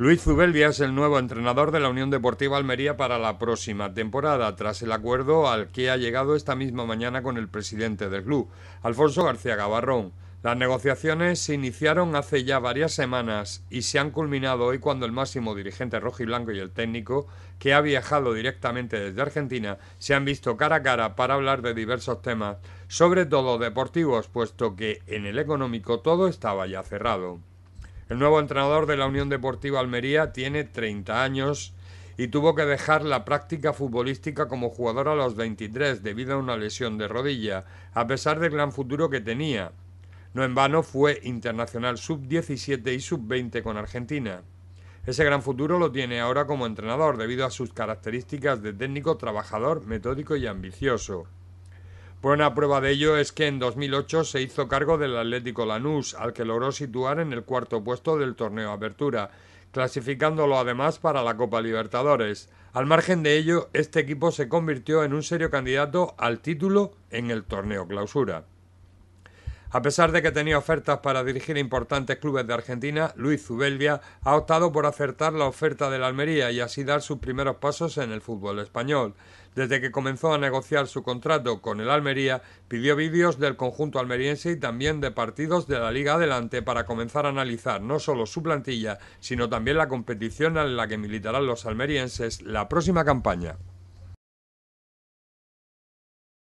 Luis Zubeldia es el nuevo entrenador de la Unión Deportiva Almería para la próxima temporada, tras el acuerdo al que ha llegado esta misma mañana con el presidente del club, Alfonso García Gabarrón. Las negociaciones se iniciaron hace ya varias semanas y se han culminado hoy cuando el máximo dirigente rojiblanco y el técnico, que ha viajado directamente desde Argentina, se han visto cara a cara para hablar de diversos temas, sobre todo deportivos, puesto que en el económico todo estaba ya cerrado. El nuevo entrenador de la Unión Deportiva Almería tiene 30 años y tuvo que dejar la práctica futbolística como jugador a los 23 debido a una lesión de rodilla, a pesar del gran futuro que tenía. No en vano fue internacional sub-17 y sub-20 con Argentina. Ese gran futuro lo tiene ahora como entrenador debido a sus características de técnico trabajador, metódico y ambicioso. Buena prueba de ello es que en 2008 se hizo cargo del Atlético Lanús, al que logró situar en el cuarto puesto del torneo Apertura, clasificándolo además para la Copa Libertadores. Al margen de ello, este equipo se convirtió en un serio candidato al título en el torneo Clausura. A pesar de que tenía ofertas para dirigir importantes clubes de Argentina, Luis Zubelvia ha optado por acertar la oferta del Almería y así dar sus primeros pasos en el fútbol español. Desde que comenzó a negociar su contrato con el Almería, pidió vídeos del conjunto almeriense y también de partidos de la Liga Adelante para comenzar a analizar no solo su plantilla, sino también la competición en la que militarán los almerienses la próxima campaña.